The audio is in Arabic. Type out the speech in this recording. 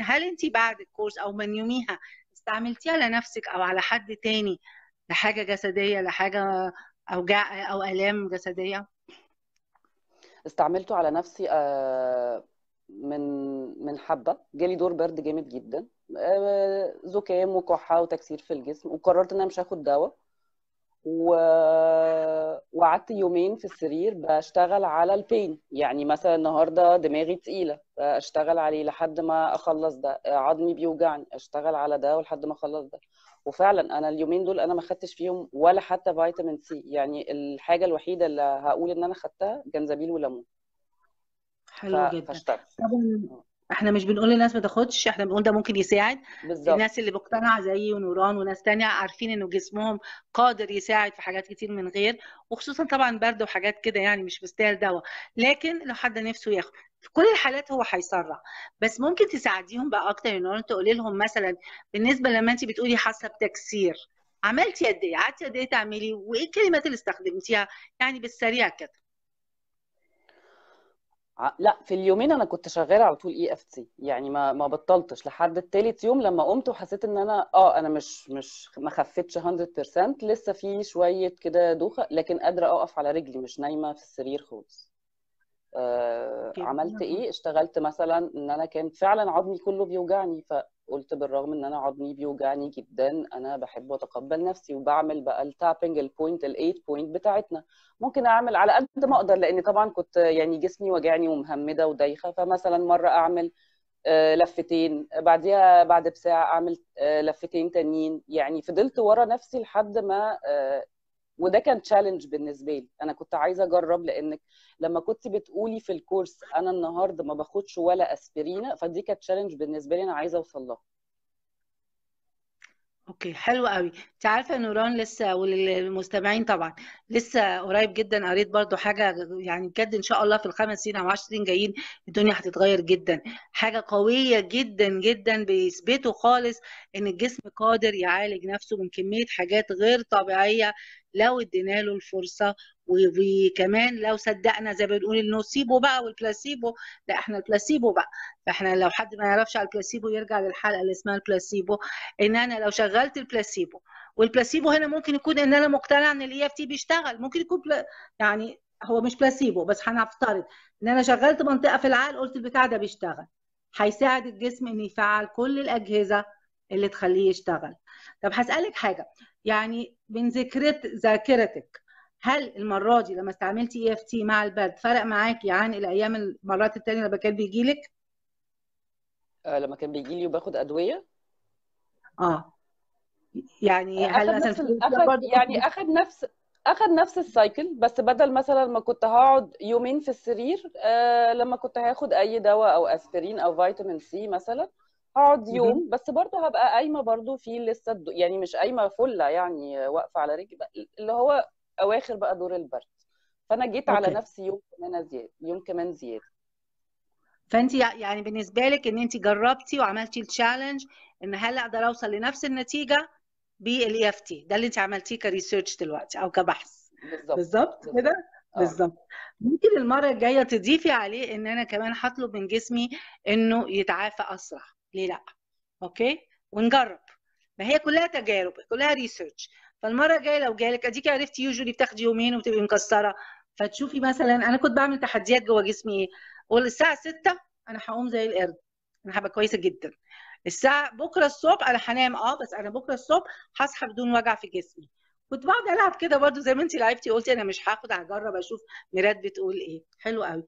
هل انت بعد الكورس او من يوميها استعملتيها لنفسك او على حد تاني لحاجه جسديه لحاجه اوجاع او الام جسديه استعملته على نفسي آه، من من حبه جالي دور برد جامد جدا زكام آه، وكحه وتكسير في الجسم وقررت ان انا مش هاخد دواء وقعدت يومين في السرير بشتغل على البين يعني مثلا النهارده دماغي تقيله اشتغل عليه لحد ما اخلص ده عظمي بيوجعني اشتغل على ده ولحد ما اخلص ده وفعلا انا اليومين دول انا ما خدتش فيهم ولا حتى فيتامين سي يعني الحاجه الوحيده اللي هقول ان انا خدتها جنزبيل وليمون حلو ف... جدا فاشتغل. طبعا آه. احنا مش بنقول للناس ما تاخدش احنا بنقول ده ممكن يساعد بالزبط. الناس اللي مقتنعه زيي ونوران وناس تانية عارفين انه جسمهم قادر يساعد في حاجات كتير من غير وخصوصا طبعا برد وحاجات كده يعني مش مستاهل دواء لكن لو حد نفسه ياخد في كل الحالات هو هيسرع بس ممكن تساعديهم بقى اكتر ان انت تقولي لهم مثلا بالنسبه لما انت بتقولي حاسه بتكسير عملتي قد ايه قعدتي قد ايه تعملي وايه الكلمات اللي استخدمتيها يعني بالسريع كده لا في اليومين انا كنت شغاله على طول اي اف تي يعني ما ما بطلتش لحد التالت يوم لما قمت وحسيت ان انا اه انا مش مش ما خفتش 100% لسه في شويه كده دوخه لكن قادره اقف على رجلي مش نايمه في السرير خالص آه، أكيد. عملت ايه اشتغلت مثلا ان انا كان فعلا عظمي كله بيوجعني فقلت بالرغم ان انا عظمي بيوجعني جدا انا بحب اتقبل نفسي وبعمل بقى التابنج البوينت الايت بوينت بتاعتنا ممكن اعمل على قد ما اقدر لان طبعا كنت يعني جسمي وجعني ومهمده ودايخه فمثلا مره اعمل آه، لفتين بعديها بعد بساعه اعمل آه، لفتين تانيين يعني فضلت ورا نفسي لحد ما آه، وده كان تشالنج بالنسبه لي انا كنت عايزه اجرب لانك لما كنت بتقولي في الكورس انا النهارده ما باخدش ولا اسبرين فدي كانت تشالنج بالنسبه لي انا عايزه اوصل لها اوكي حلو قوي انت عارفه نوران لسه وللمستمعين طبعا لسه قريب جدا قريت برضو حاجه يعني بجد ان شاء الله في الخمس سنين او 10 سنين جايين الدنيا هتتغير جدا حاجه قويه جدا جدا بيثبتوا خالص ان الجسم قادر يعالج نفسه من كميه حاجات غير طبيعيه لو ادينا له الفرصه وكمان لو صدقنا زي ما بنقول النوسيبو بقى والبلاسيبو لا احنا البلاسيبو بقى فاحنا لو حد ما يعرفش على البلاسيبو يرجع للحلقه اللي اسمها البلاسيبو ان انا لو شغلت البلاسيبو والبلاسيبو هنا ممكن يكون ان انا مقتنعه ان الاي اف e تي بيشتغل ممكن يكون بلا... يعني هو مش بلاسيبو بس هنفترض ان انا شغلت منطقه في العقل قلت البتاع ده بيشتغل هيساعد الجسم ان يفعل كل الاجهزه اللي تخليه يشتغل طب هسألك حاجة يعني من ذكرت ذاكرتك هل المرة دي لما استعملتي اي اف تي مع البرد فرق معاكي عن الايام المرات التانية لما كان بيجي لك؟ آه لما كان بيجي لي وباخد ادوية اه يعني آه، هل مثلا أخد يعني اخد نفس اخد نفس السايكل بس بدل مثلا ما كنت هقعد يومين في السرير آه لما كنت هاخد اي دواء او اسبرين او فيتامين سي مثلا هقعد يوم بس برضه هبقى قايمه برضه في لسه الدو... يعني مش قايمه فله يعني واقفه على رجلي اللي هو اواخر بقى دور البرد فانا جيت أوكي. على نفسي يوم كمان زياده يوم كمان زياده فانت يعني بالنسبه لك ان انت جربتي وعملتي التشالنج ان هل اقدر اوصل لنفس النتيجه بالاي اف e تي ده اللي انت عملتيه كريسيرش دلوقتي او كبحث بالظبط كده آه. بالظبط ممكن المره الجايه تضيفي عليه ان انا كمان هطلب من جسمي انه يتعافى اسرع ليه لا اوكي ونجرب ما هي كلها تجارب كلها ريسيرش فالمره الجايه لو جالك اديكي عرفتي يوجولي بتاخدي يومين وبتبقي مكسره فتشوفي مثلا انا كنت بعمل تحديات جوه جسمي إيه؟ اقول الساعه 6 انا هقوم زي القرد انا هبقى كويسه جدا الساعه بكره الصبح انا هنام اه بس انا بكره الصبح هصحى بدون وجع في جسمي كنت بقعد العب كده برضو زي ما انت لعبتي قلتي انا مش هاخد هجرب اشوف ميرات بتقول ايه حلو قوي